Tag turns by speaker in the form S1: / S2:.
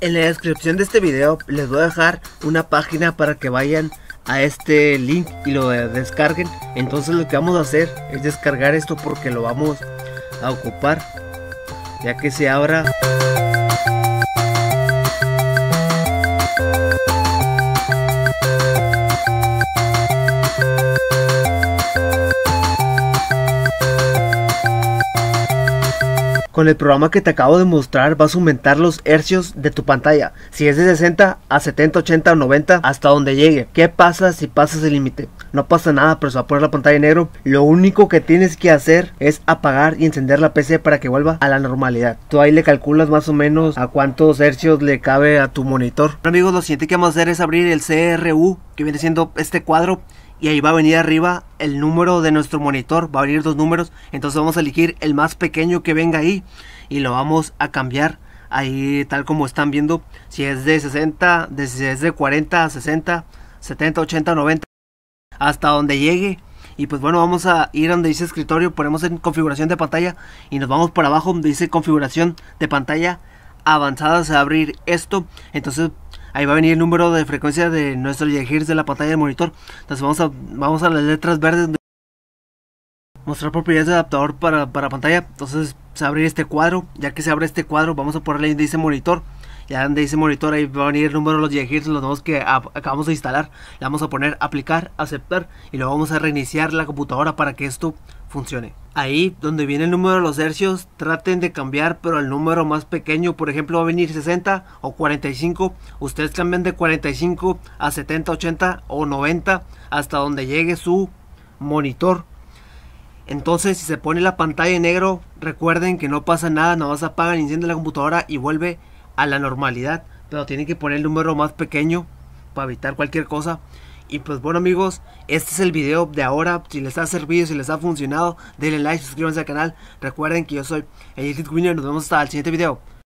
S1: En la descripción de este video les voy a dejar una página para que vayan a este link y lo descarguen. Entonces lo que vamos a hacer es descargar esto porque lo vamos a ocupar. Ya que se abra... Con el programa que te acabo de mostrar vas a aumentar los hercios de tu pantalla. Si es de 60 a 70, 80 o 90 hasta donde llegue. ¿Qué pasa si pasas el límite? No pasa nada, pero se va a poner la pantalla en negro. Lo único que tienes que hacer es apagar y encender la PC para que vuelva a la normalidad. Tú ahí le calculas más o menos a cuántos hercios le cabe a tu monitor. Bueno, amigos, lo siguiente que vamos a hacer es abrir el CRU, que viene siendo este cuadro y ahí va a venir arriba el número de nuestro monitor, va a venir dos números, entonces vamos a elegir el más pequeño que venga ahí y lo vamos a cambiar ahí tal como están viendo, si es de 60, de, si es de 40, 60, 70, 80, 90, hasta donde llegue. Y pues bueno, vamos a ir donde dice escritorio, ponemos en configuración de pantalla y nos vamos para abajo donde dice configuración de pantalla avanzadas a abrir esto. Entonces ahí va a venir el número de frecuencia de nuestro gigahertz de la pantalla del monitor. Entonces vamos a, vamos a las letras verdes. mostrar propiedades de adaptador para, para pantalla. Entonces se abre este cuadro. Ya que se abre este cuadro, vamos a ponerle índice monitor ya donde dice monitor ahí va a venir el número de los gigahertz, los nuevos que acabamos de instalar. Le vamos a poner aplicar, aceptar y luego vamos a reiniciar la computadora para que esto funcione. Ahí donde viene el número de los hercios, traten de cambiar, pero el número más pequeño, por ejemplo, va a venir 60 o 45. Ustedes cambian de 45 a 70, 80 o 90 hasta donde llegue su monitor. Entonces, si se pone la pantalla en negro, recuerden que no pasa nada, nada más apagan, enciende la computadora y vuelve a la normalidad, pero tienen que poner el número más pequeño para evitar cualquier cosa. Y pues bueno amigos, este es el video de ahora. Si les ha servido, si les ha funcionado, denle like, suscríbanse al canal. Recuerden que yo soy Elite Winner. Nos vemos hasta el siguiente video.